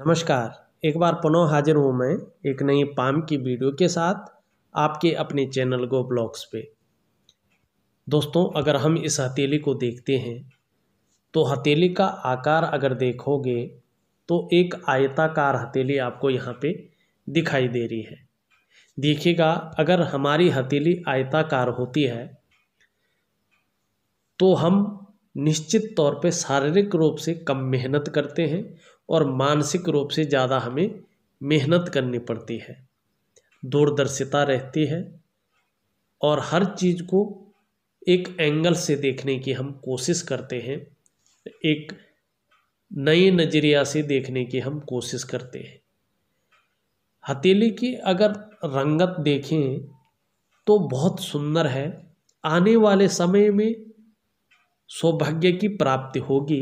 नमस्कार एक बार पुनः हाजिर हूँ मैं एक नई पाम की वीडियो के साथ आपके अपने चैनल गो ब्लॉग्स पे दोस्तों अगर हम इस हथेली को देखते हैं तो हथेली का आकार अगर देखोगे तो एक आयताकार हथेली आपको यहाँ पे दिखाई दे रही है देखिएगा अगर हमारी हथेली आयताकार होती है तो हम निश्चित तौर पे शारीरिक रूप से कम मेहनत करते हैं और मानसिक रूप से ज़्यादा हमें मेहनत करनी पड़ती है दूरदर्शिता रहती है और हर चीज़ को एक एंगल से देखने की हम कोशिश करते हैं एक नए नज़रिया से देखने की हम कोशिश करते हैं हथेली की अगर रंगत देखें तो बहुत सुंदर है आने वाले समय में सौभाग्य की प्राप्ति होगी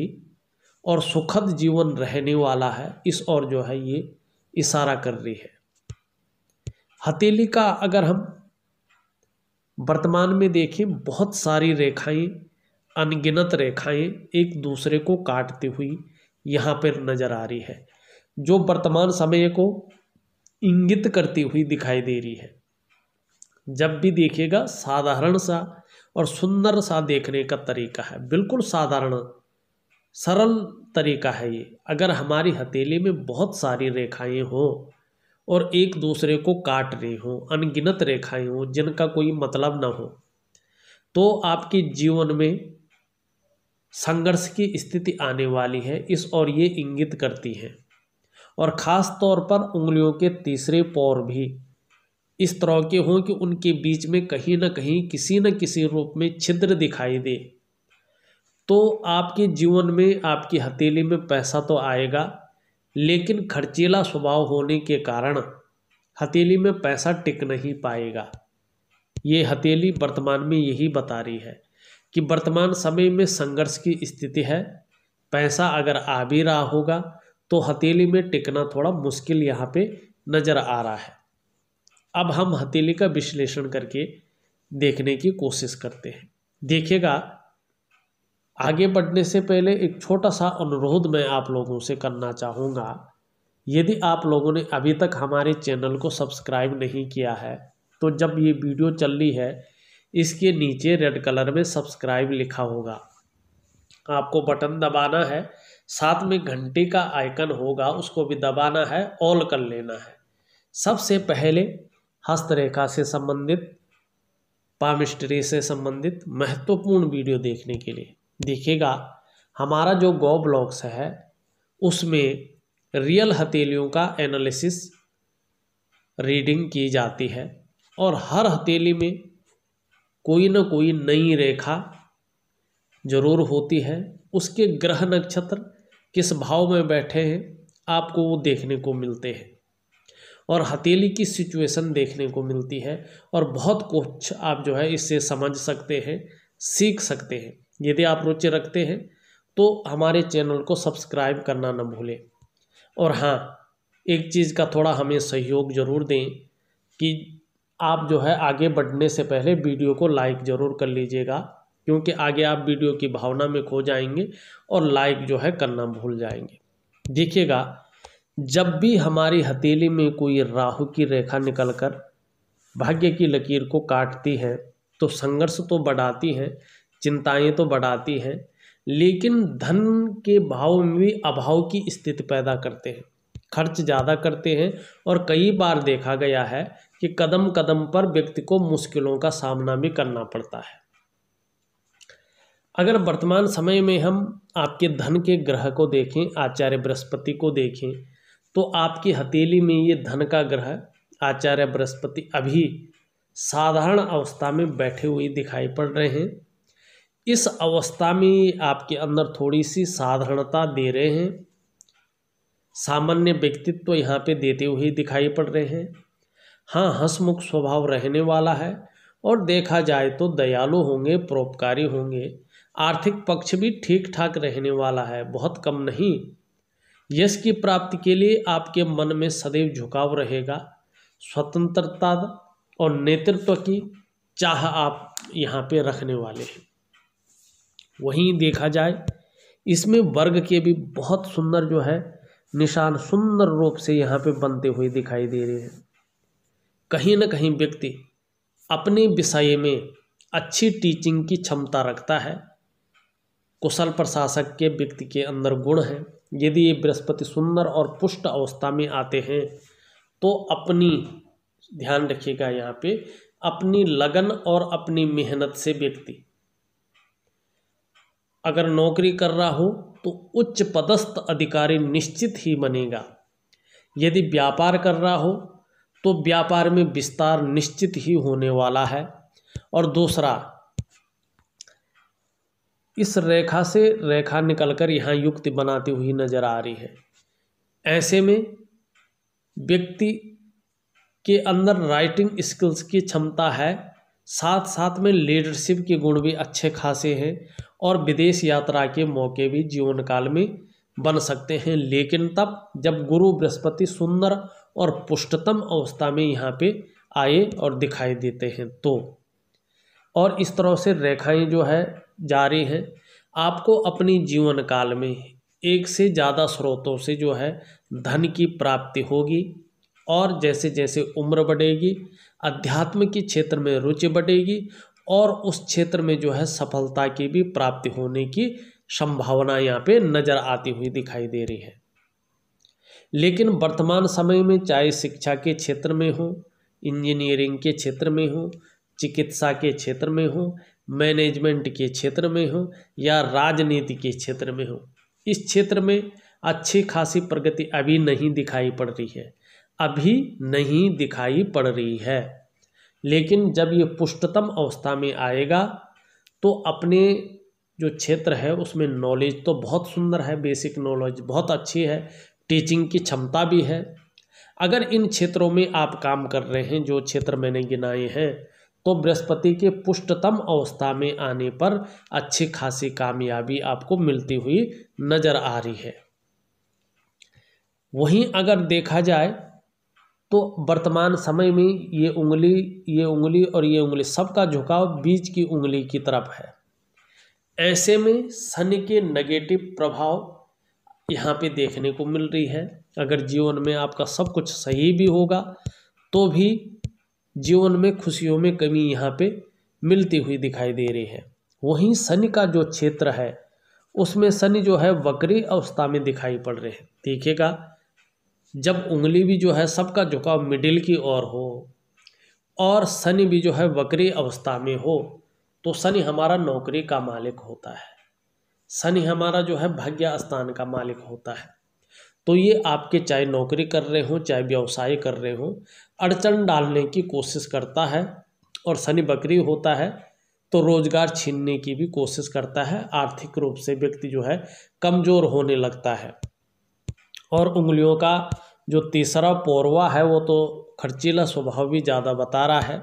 और सुखद जीवन रहने वाला है इस और जो है ये इशारा कर रही है हथेली का अगर हम वर्तमान में देखें बहुत सारी रेखाएं अनगिनत रेखाएं एक दूसरे को काटती हुई यहाँ पर नज़र आ रही है जो वर्तमान समय को इंगित करती हुई दिखाई दे रही है जब भी देखिएगा साधारण सा और सुंदर सा देखने का तरीका है बिल्कुल साधारण सरल तरीका है ये अगर हमारी हथेली में बहुत सारी रेखाएं हों और एक दूसरे को काट रही हों अनगिनत रेखाएं हों जिनका कोई मतलब ना हो तो आपके जीवन में संघर्ष की स्थिति आने वाली है इस और ये इंगित करती है और ख़ास तौर पर उंगलियों के तीसरे पौर भी इस तरह के हों कि उनके बीच में कहीं ना कहीं किसी न किसी रूप में छिद्र दिखाई दे तो आपके जीवन में आपकी हथेली में पैसा तो आएगा लेकिन खर्चीला स्वभाव होने के कारण हथेली में पैसा टिक नहीं पाएगा ये हथेली वर्तमान में यही बता रही है कि वर्तमान समय में संघर्ष की स्थिति है पैसा अगर आ भी रहा होगा तो हथेली में टिकना थोड़ा मुश्किल यहाँ पे नज़र आ रहा है अब हम हथेली का विश्लेषण करके देखने की कोशिश करते हैं देखिएगा आगे बढ़ने से पहले एक छोटा सा अनुरोध मैं आप लोगों से करना चाहूँगा यदि आप लोगों ने अभी तक हमारे चैनल को सब्सक्राइब नहीं किया है तो जब ये वीडियो चल रही है इसके नीचे रेड कलर में सब्सक्राइब लिखा होगा आपको बटन दबाना है साथ में घंटे का आइकन होगा उसको भी दबाना है ऑल कर लेना है सबसे पहले हस्तरेखा से संबंधित पामिस्ट्री से संबंधित महत्वपूर्ण वीडियो देखने के लिए देखिएगा हमारा जो गौ ब्लॉक्स है उसमें रियल हथेलियों का एनालिसिस रीडिंग की जाती है और हर हथेली में कोई ना कोई नई रेखा जरूर होती है उसके ग्रह नक्षत्र किस भाव में बैठे हैं आपको वो देखने को मिलते हैं और हथेली की सिचुएशन देखने को मिलती है और बहुत कुछ आप जो है इससे समझ सकते हैं सीख सकते हैं यदि आप रुचि रखते हैं तो हमारे चैनल को सब्सक्राइब करना न भूलें और हाँ एक चीज़ का थोड़ा हमें सहयोग ज़रूर दें कि आप जो है आगे बढ़ने से पहले वीडियो को लाइक ज़रूर कर लीजिएगा क्योंकि आगे आप वीडियो की भावना में खो जाएंगे और लाइक जो है करना भूल जाएंगे देखिएगा जब भी हमारी हथेली में कोई राहु की रेखा निकलकर भाग्य की लकीर को काटती है तो संघर्ष तो बढ़ाती हैं चिंताएं तो बढ़ाती हैं लेकिन धन के भाव में भी अभाव की स्थिति पैदा करते हैं खर्च ज़्यादा करते हैं और कई बार देखा गया है कि कदम कदम पर व्यक्ति को मुश्किलों का सामना भी करना पड़ता है अगर वर्तमान समय में हम आपके धन के ग्रह को देखें आचार्य बृहस्पति को देखें तो आपकी हथेली में ये धन का ग्रह आचार्य बृहस्पति अभी साधारण अवस्था में बैठे हुए दिखाई पड़ रहे हैं इस अवस्था में आपके अंदर थोड़ी सी साधारणता दे रहे हैं सामान्य व्यक्तित्व तो यहाँ पे देते हुए दिखाई पड़ रहे हैं हाँ हंसमुख स्वभाव रहने वाला है और देखा जाए तो दयालु होंगे परोपकारी होंगे आर्थिक पक्ष भी ठीक ठाक रहने वाला है बहुत कम नहीं यश की प्राप्ति के लिए आपके मन में सदैव झुकाव रहेगा स्वतंत्रता और नेतृत्व की चाह आप यहाँ पे रखने वाले हैं वहीं देखा जाए इसमें वर्ग के भी बहुत सुंदर जो है निशान सुंदर रूप से यहाँ पे बनते हुए दिखाई दे रहे हैं कहीं ना कहीं व्यक्ति अपने विषय में अच्छी टीचिंग की क्षमता रखता है कुशल प्रशासक के व्यक्ति के अंदर गुण हैं यदि ये बृहस्पति सुंदर और पुष्ट अवस्था में आते हैं तो अपनी ध्यान रखिएगा यहाँ पे अपनी लगन और अपनी मेहनत से व्यक्ति अगर नौकरी कर रहा हो तो उच्च पदस्थ अधिकारी निश्चित ही बनेगा यदि व्यापार कर रहा हो तो व्यापार में विस्तार निश्चित ही होने वाला है और दूसरा इस रेखा से रेखा निकलकर यहाँ युक्ति बनाती हुई नजर आ रही है ऐसे में व्यक्ति के अंदर राइटिंग स्किल्स की क्षमता है साथ साथ में लीडरशिप के गुण भी अच्छे खासे हैं और विदेश यात्रा के मौके भी जीवन काल में बन सकते हैं लेकिन तब जब गुरु बृहस्पति सुंदर और पुष्टतम अवस्था में यहाँ पे आए और दिखाई देते हैं तो और इस तरह से रेखाएं जो है जारी हैं आपको अपनी जीवन काल में एक से ज़्यादा स्रोतों से जो है धन की प्राप्ति होगी और जैसे जैसे उम्र बढ़ेगी अध्यात्म के क्षेत्र में रुचि बढ़ेगी और उस क्षेत्र में जो है सफलता की भी प्राप्ति होने की संभावना यहाँ पे नज़र आती हुई दिखाई दे रही है लेकिन वर्तमान समय में चाहे शिक्षा के क्षेत्र में हो इंजीनियरिंग के क्षेत्र में हो चिकित्सा के क्षेत्र में हो मैनेजमेंट के क्षेत्र में हो या राजनीति के क्षेत्र में हो इस क्षेत्र में अच्छी खासी प्रगति अभी नहीं दिखाई पड़ रही है अभी नहीं दिखाई पड़ रही है लेकिन जब ये पुष्टतम अवस्था में आएगा तो अपने जो क्षेत्र है उसमें नॉलेज तो बहुत सुंदर है बेसिक नॉलेज बहुत अच्छी है टीचिंग की क्षमता भी है अगर इन क्षेत्रों में आप काम कर रहे हैं जो क्षेत्र मैंने गिनाए हैं तो बृहस्पति के पुष्टतम अवस्था में आने पर अच्छी खासी कामयाबी आपको मिलती हुई नज़र आ रही है वहीं अगर देखा जाए तो वर्तमान समय में ये उंगली ये उंगली और ये उंगली सबका झुकाव बीच की उंगली की तरफ है ऐसे में शनि के नेगेटिव प्रभाव यहाँ पे देखने को मिल रही है अगर जीवन में आपका सब कुछ सही भी होगा तो भी जीवन में खुशियों में कमी यहाँ पे मिलती हुई दिखाई दे रही है वहीं शनि का जो क्षेत्र है उसमें शनि जो है वक्री अवस्था में दिखाई पड़ रहे हैं देखिएगा जब उंगली भी जो है सबका झुकाव मिडिल की ओर हो और शनि भी जो है वक्री अवस्था में हो तो शनि हमारा नौकरी का मालिक होता है शनि हमारा जो है भाग्य स्थान का मालिक होता है तो ये आपके चाहे नौकरी कर रहे हो चाहे व्यवसाय कर रहे हो अड़चन डालने की कोशिश करता है और शनि बकरी होता है तो रोजगार छीनने की भी कोशिश करता है आर्थिक रूप से व्यक्ति जो है कमज़ोर होने लगता है और उंगलियों का जो तीसरा पोरवा है वो तो खर्चीला स्वभाव भी ज़्यादा बता रहा है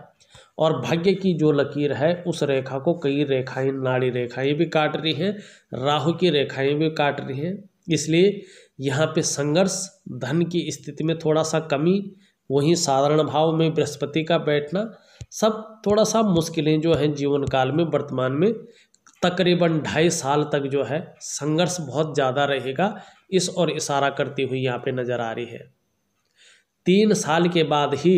और भाग्य की जो लकीर है उस रेखा को कई रेखाएं नाड़ी रेखाएं भी काट रही हैं राहु की रेखाएं भी काट रही हैं इसलिए यहाँ पे संघर्ष धन की स्थिति में थोड़ा सा कमी वहीं साधारण भाव में बृहस्पति का बैठना सब थोड़ा सा मुश्किलें जो हैं जीवन काल में वर्तमान में तकरीबन ढाई साल तक जो है संघर्ष बहुत ज़्यादा रहेगा इस और इशारा करती हुई यहाँ पे नजर आ रही है तीन साल के बाद ही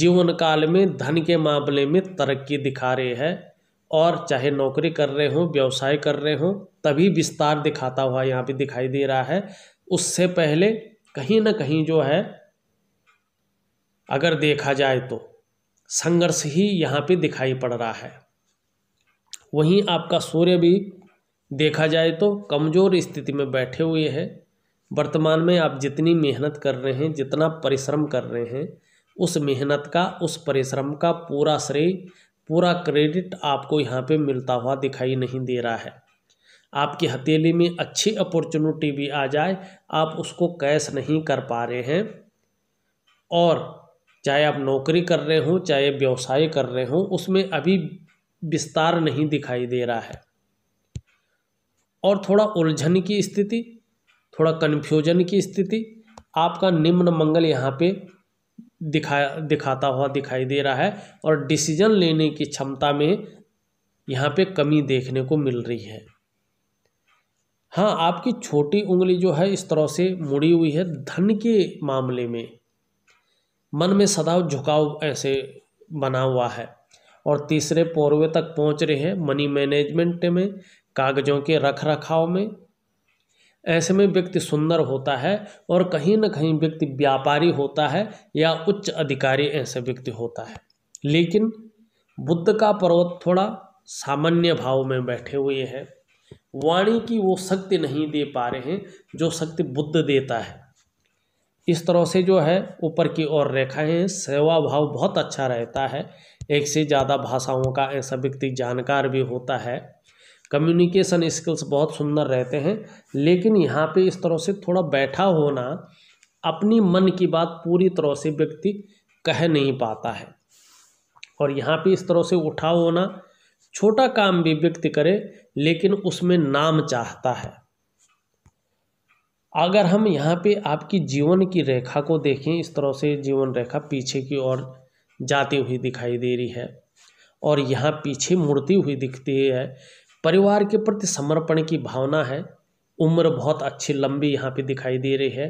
जीवन काल में धन के मामले में तरक्की दिखा रही है और चाहे नौकरी कर रहे हों व्यवसाय कर रहे हों तभी विस्तार दिखाता हुआ यहाँ पे दिखाई दे रहा है उससे पहले कहीं ना कहीं जो है अगर देखा जाए तो संघर्ष ही यहाँ पे दिखाई पड़ रहा है वहीं आपका सूर्य भी देखा जाए तो कमज़ोर स्थिति में बैठे हुए हैं वर्तमान में आप जितनी मेहनत कर रहे हैं जितना परिश्रम कर रहे हैं उस मेहनत का उस परिश्रम का पूरा श्रेय पूरा क्रेडिट आपको यहाँ पे मिलता हुआ दिखाई नहीं दे रहा है आपकी हथेली में अच्छी अपॉर्चुनिटी भी आ जाए आप उसको कैश नहीं कर पा रहे हैं और चाहे आप नौकरी कर रहे हों चाहे व्यवसाय कर रहे हों उसमें अभी विस्तार नहीं दिखाई दे रहा है और थोड़ा उलझन की स्थिति थोड़ा कन्फ्यूजन की स्थिति आपका निम्न मंगल यहाँ पे दिखाया दिखाता हुआ दिखाई दे रहा है और डिसीजन लेने की क्षमता में यहाँ पे कमी देखने को मिल रही है हाँ आपकी छोटी उंगली जो है इस तरह से मुड़ी हुई है धन के मामले में मन में सदाव झुकाव ऐसे बना हुआ है और तीसरे पौरवे तक पहुंच रहे हैं मनी मैनेजमेंट में कागज़ों के रख रखाव में ऐसे में व्यक्ति सुंदर होता है और कहीं ना कहीं व्यक्ति व्यापारी होता है या उच्च अधिकारी ऐसे व्यक्ति होता है लेकिन बुद्ध का पर्वत थोड़ा सामान्य भाव में बैठे हुए हैं वाणी की वो शक्ति नहीं दे पा रहे हैं जो शक्ति बुद्ध देता है इस तरह से जो है ऊपर की ओर रेखाएं हैं सेवा भाव बहुत अच्छा रहता है एक से ज़्यादा भाषाओं का ऐसा व्यक्ति जानकार भी होता है कम्युनिकेशन स्किल्स बहुत सुंदर रहते हैं लेकिन यहाँ पे इस तरह से थोड़ा बैठा होना अपनी मन की बात पूरी तरह से व्यक्ति कह नहीं पाता है और यहाँ पे इस तरह से उठा होना छोटा काम भी व्यक्ति करे लेकिन उसमें नाम चाहता है अगर हम यहाँ पे आपकी जीवन की रेखा को देखें इस तरह से जीवन रेखा पीछे की ओर जाती हुई दिखाई दे रही है और यहाँ पीछे मुड़ती हुई दिखती है परिवार के प्रति समर्पण की भावना है उम्र बहुत अच्छी लंबी यहाँ पे दिखाई दे रही है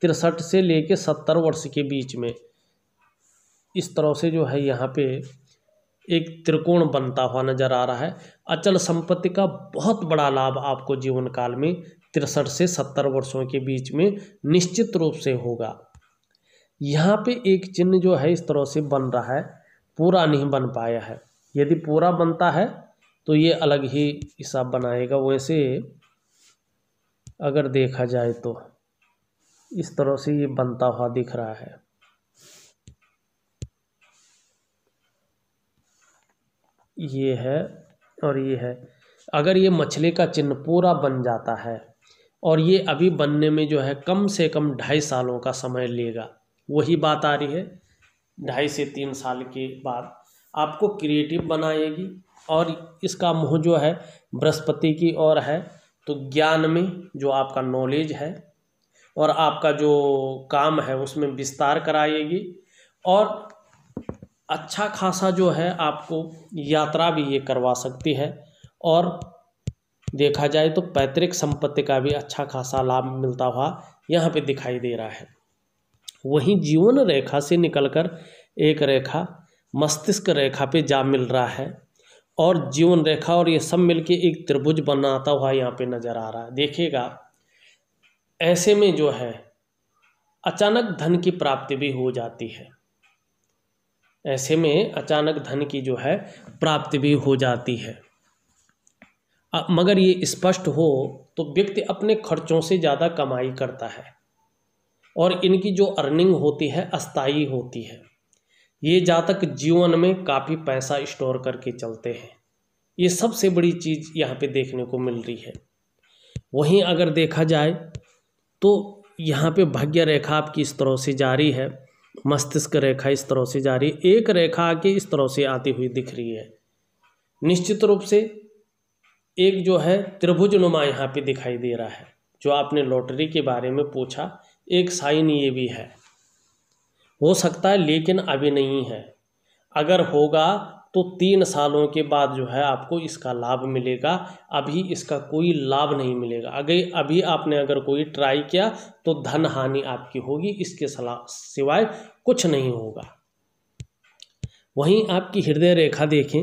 तिरसठ से लेके सत्तर वर्ष के बीच में इस तरह से जो है यहाँ पे एक त्रिकोण बनता हुआ नजर आ रहा है अचल संपत्ति का बहुत बड़ा लाभ आपको जीवन काल में तिरसठ से सत्तर वर्षों के बीच में निश्चित रूप से होगा यहाँ पे एक चिन्ह जो है इस तरह से बन रहा है पूरा नहीं बन पाया है यदि पूरा बनता है तो ये अलग ही हिसाब बनाएगा वैसे अगर देखा जाए तो इस तरह से ये बनता हुआ दिख रहा है ये है और ये है अगर ये मछली का चिन्ह पूरा बन जाता है और ये अभी बनने में जो है कम से कम ढाई सालों का समय लेगा वही बात आ रही है ढाई से तीन साल के बाद आपको क्रिएटिव बनाएगी और इसका मुँह जो है बृहस्पति की ओर है तो ज्ञान में जो आपका नॉलेज है और आपका जो काम है उसमें विस्तार कराएगी और अच्छा खासा जो है आपको यात्रा भी ये करवा सकती है और देखा जाए तो पैतृक संपत्ति का भी अच्छा खासा लाभ मिलता हुआ यहाँ पे दिखाई दे रहा है वहीं जीवन रेखा से निकलकर एक रेखा मस्तिष्क रेखा पे जा मिल रहा है और जीवन रेखा और ये सब मिलके एक त्रिभुज बनाता हुआ यहाँ पे नज़र आ रहा है देखिएगा ऐसे में जो है अचानक धन की प्राप्ति भी हो जाती है ऐसे में अचानक धन की जो है प्राप्ति भी हो जाती है मगर ये स्पष्ट हो तो व्यक्ति अपने खर्चों से ज़्यादा कमाई करता है और इनकी जो अर्निंग होती है अस्थाई होती है ये जातक जीवन में काफ़ी पैसा स्टोर करके चलते हैं ये सबसे बड़ी चीज़ यहाँ पे देखने को मिल रही है वहीं अगर देखा जाए तो यहाँ पे भाग्य रेखा आपकी इस तरह से जारी है मस्तिष्क रेखा इस तरह से जारी है एक रेखा आके इस तरह से आती हुई दिख रही है निश्चित रूप से एक जो है त्रिभुज नुमा यहाँ पर दिखाई दे रहा है जो आपने लॉटरी के बारे में पूछा एक साइन ये भी है हो सकता है लेकिन अभी नहीं है अगर होगा तो तीन सालों के बाद जो है आपको इसका लाभ मिलेगा अभी इसका कोई लाभ नहीं मिलेगा अगर अभी आपने अगर कोई ट्राई किया तो धन हानि आपकी होगी इसके सिवाय कुछ नहीं होगा वहीं आपकी हृदय रेखा देखें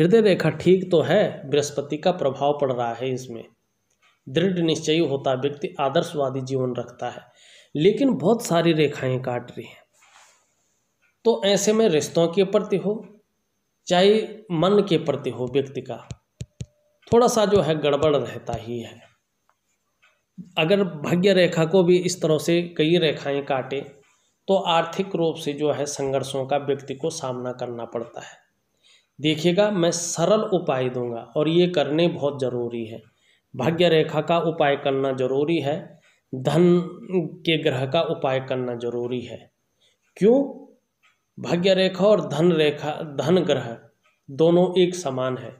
हृदय रेखा ठीक तो है बृहस्पति का प्रभाव पड़ रहा है इसमें दृढ़ निश्चयी होता व्यक्ति आदर्शवादी जीवन रखता है लेकिन बहुत सारी रेखाएं काट रही हैं तो ऐसे में रिश्तों के प्रति हो चाहे मन के प्रति हो व्यक्ति का थोड़ा सा जो है गड़बड़ रहता ही है अगर भाग्य रेखा को भी इस तरह से कई रेखाएं काटे तो आर्थिक रूप से जो है संघर्षों का व्यक्ति को सामना करना पड़ता है देखिएगा मैं सरल उपाय दूंगा और ये करने बहुत ज़रूरी है भाग्य रेखा का उपाय करना ज़रूरी है धन के ग्रह का उपाय करना ज़रूरी है क्यों भाग्य रेखा और धन रेखा धन ग्रह दोनों एक समान है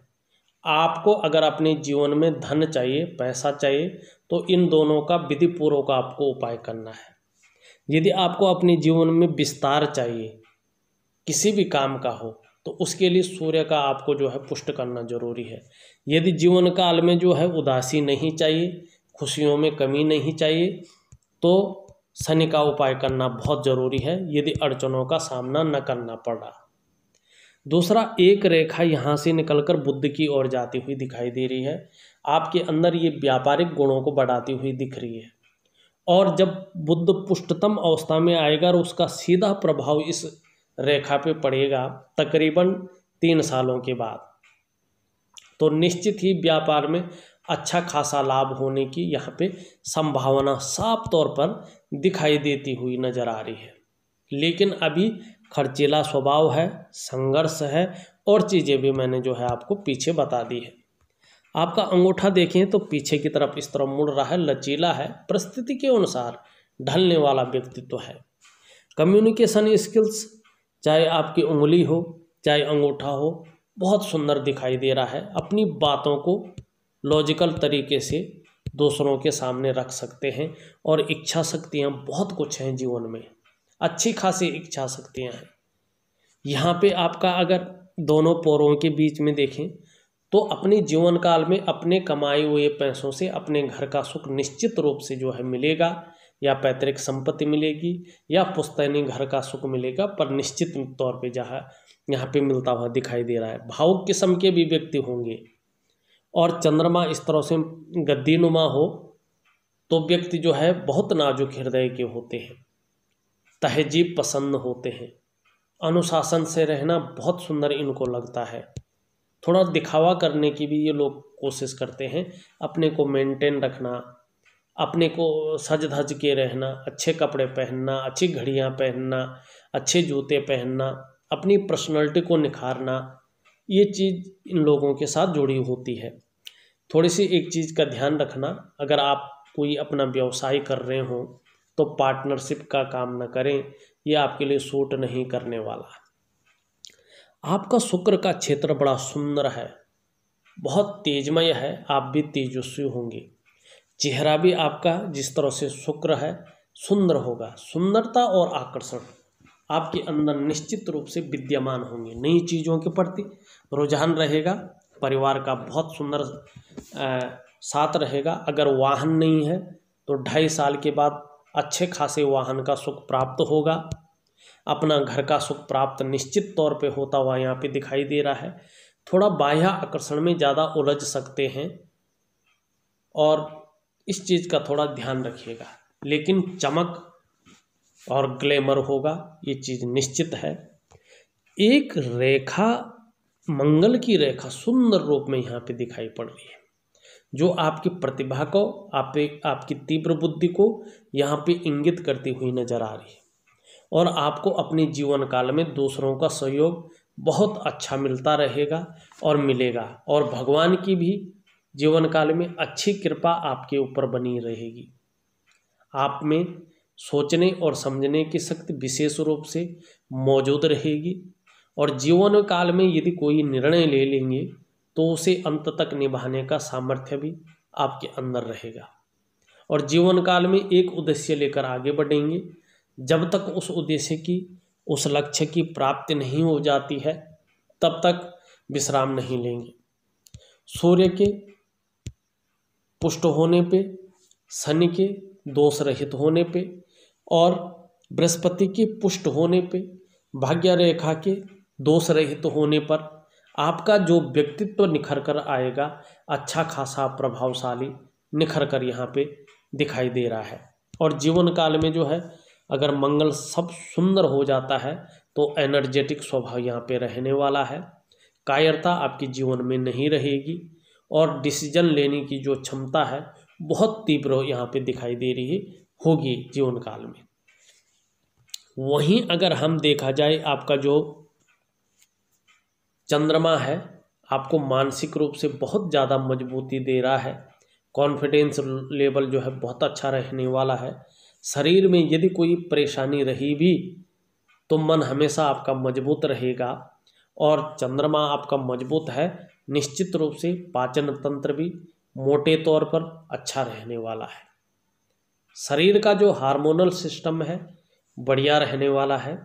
आपको अगर अपने जीवन में धन चाहिए पैसा चाहिए तो इन दोनों का विधि पूर्वक आपको उपाय करना है यदि आपको अपने जीवन में विस्तार चाहिए किसी भी काम का हो तो उसके लिए सूर्य का आपको जो है पुष्ट करना जरूरी है यदि जीवन काल में जो है उदासी नहीं चाहिए खुशियों में कमी नहीं चाहिए तो शनि का उपाय करना बहुत जरूरी है यदि अड़चनों का सामना न करना पड़ा दूसरा एक रेखा यहाँ से निकलकर बुद्ध की ओर जाती हुई दिखाई दे रही है आपके अंदर ये व्यापारिक गुणों को बढ़ाती हुई दिख रही है और जब बुद्ध पुष्टतम अवस्था में आएगा और उसका सीधा प्रभाव इस रेखा पे पड़ेगा तकरीबन तीन सालों के बाद तो निश्चित ही व्यापार में अच्छा खासा लाभ होने की यहाँ पे संभावना साफ तौर पर दिखाई देती हुई नज़र आ रही है लेकिन अभी खर्चीला स्वभाव है संघर्ष है और चीज़ें भी मैंने जो है आपको पीछे बता दी है आपका अंगूठा देखें तो पीछे की तरफ इस तरह मुड़ रहा है लचीला है परिस्थिति के अनुसार ढलने वाला व्यक्तित्व है कम्युनिकेशन स्किल्स चाहे आपकी उंगली हो चाहे अंगूठा हो बहुत सुंदर दिखाई दे रहा है अपनी बातों को लॉजिकल तरीके से दूसरों के सामने रख सकते हैं और इच्छा शक्तियाँ बहुत कुछ हैं जीवन में अच्छी खासी इच्छा शक्तियाँ हैं यहाँ पे आपका अगर दोनों पोरों के बीच में देखें तो अपने जीवन काल में अपने कमाए हुए पैसों से अपने घर का सुख निश्चित रूप से जो है मिलेगा या पैतृक संपत्ति मिलेगी या पुस्तैनी घर का सुख मिलेगा पर निश्चित तौर पे जहाँ यहाँ पे मिलता हुआ दिखाई दे रहा है भावुक किस्म के भी व्यक्ति होंगे और चंद्रमा इस तरह से गद्दीनुमा हो तो व्यक्ति जो है बहुत नाजुक हृदय के होते हैं तहजीब पसंद होते हैं अनुशासन से रहना बहुत सुंदर इनको लगता है थोड़ा दिखावा करने की भी ये लोग कोशिश करते हैं अपने को मेंटेन रखना अपने को सज धज के रहना अच्छे कपड़े पहनना अच्छी घड़ियाँ पहनना अच्छे जूते पहनना अपनी पर्सनैलिटी को निखारना ये चीज़ इन लोगों के साथ जुड़ी होती है थोड़ी सी एक चीज़ का ध्यान रखना अगर आप कोई अपना व्यवसाय कर रहे हो तो पार्टनरशिप का काम ना करें यह आपके लिए सूट नहीं करने वाला आपका शुक्र का क्षेत्र बड़ा सुंदर है बहुत तेजमय है आप भी तेजस्वी होंगे चेहरा भी आपका जिस तरह से शुक्र है सुंदर होगा सुंदरता और आकर्षण आपके अंदर निश्चित रूप से विद्यमान होंगे नई चीज़ों के प्रति रुझान रहेगा परिवार का बहुत सुंदर साथ रहेगा अगर वाहन नहीं है तो ढाई साल के बाद अच्छे खासे वाहन का सुख प्राप्त होगा अपना घर का सुख प्राप्त निश्चित तौर पे होता हुआ यहाँ पे दिखाई दे रहा है थोड़ा बाह्य आकर्षण में ज़्यादा उलझ सकते हैं और इस चीज़ का थोड़ा ध्यान रखिएगा लेकिन चमक और ग्लैमर होगा ये चीज़ निश्चित है एक रेखा मंगल की रेखा सुंदर रूप में यहाँ पे दिखाई पड़ रही है जो आपकी प्रतिभा को आप आपकी तीव्र बुद्धि को यहाँ पे इंगित करती हुई नजर आ रही है और आपको अपने जीवन काल में दूसरों का सहयोग बहुत अच्छा मिलता रहेगा और मिलेगा और भगवान की भी जीवन काल में अच्छी कृपा आपके ऊपर बनी रहेगी आप में सोचने और समझने की शक्ति विशेष रूप से मौजूद रहेगी और जीवन काल में यदि कोई निर्णय ले लेंगे तो उसे अंत तक निभाने का सामर्थ्य भी आपके अंदर रहेगा और जीवन काल में एक उद्देश्य लेकर आगे बढ़ेंगे जब तक उस उद्देश्य की उस लक्ष्य की प्राप्ति नहीं हो जाती है तब तक विश्राम नहीं लेंगे सूर्य के पुष्ट होने पे शनि के दोष रहित होने पे और बृहस्पति के पुष्ट होने पे भाग्य रेखा के दोष रहित होने पर आपका जो व्यक्तित्व निखर कर आएगा अच्छा खासा प्रभावशाली निखर कर यहाँ पे दिखाई दे रहा है और जीवन काल में जो है अगर मंगल सब सुंदर हो जाता है तो एनर्जेटिक स्वभाव यहाँ पे रहने वाला है कायरता आपके जीवन में नहीं रहेगी और डिसीजन लेने की जो क्षमता है बहुत तीव्र यहाँ पे दिखाई दे रही होगी जीवन काल में वहीं अगर हम देखा जाए आपका जो चंद्रमा है आपको मानसिक रूप से बहुत ज़्यादा मजबूती दे रहा है कॉन्फिडेंस लेवल जो है बहुत अच्छा रहने वाला है शरीर में यदि कोई परेशानी रही भी तो मन हमेशा आपका मजबूत रहेगा और चंद्रमा आपका मजबूत है निश्चित रूप से पाचन तंत्र भी मोटे तौर पर अच्छा रहने वाला है शरीर का जो हार्मोनल सिस्टम है बढ़िया रहने वाला है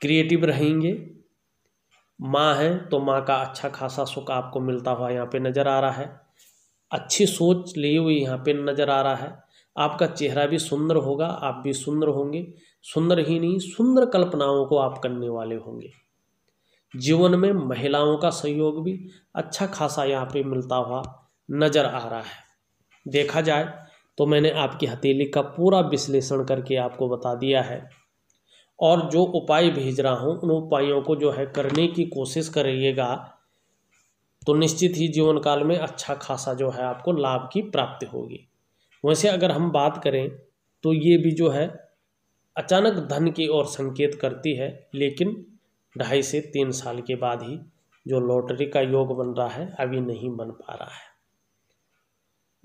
क्रिएटिव रहेंगे माँ हैं तो माँ का अच्छा खासा सुख आपको मिलता हुआ यहाँ पे नज़र आ रहा है अच्छी सोच ली हुई यहाँ पे नज़र आ रहा है आपका चेहरा भी सुंदर होगा आप भी सुंदर होंगे सुंदर ही नहीं सुंदर कल्पनाओं को आप करने वाले होंगे जीवन में महिलाओं का सहयोग भी अच्छा खासा यहाँ पे मिलता हुआ नज़र आ रहा है देखा जाए तो मैंने आपकी हथेली का पूरा विश्लेषण करके आपको बता दिया है और जो उपाय भेज रहा हूँ उन उपायों को जो है करने की कोशिश करिएगा तो निश्चित ही जीवन काल में अच्छा खासा जो है आपको लाभ की प्राप्ति होगी वैसे अगर हम बात करें तो ये भी जो है अचानक धन की ओर संकेत करती है लेकिन ढाई से तीन साल के बाद ही जो लॉटरी का योग बन रहा है अभी नहीं बन पा रहा है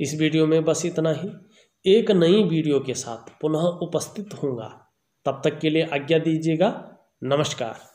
इस वीडियो में बस इतना ही एक नई वीडियो के साथ पुनः उपस्थित होऊंगा तब तक के लिए आज्ञा दीजिएगा नमस्कार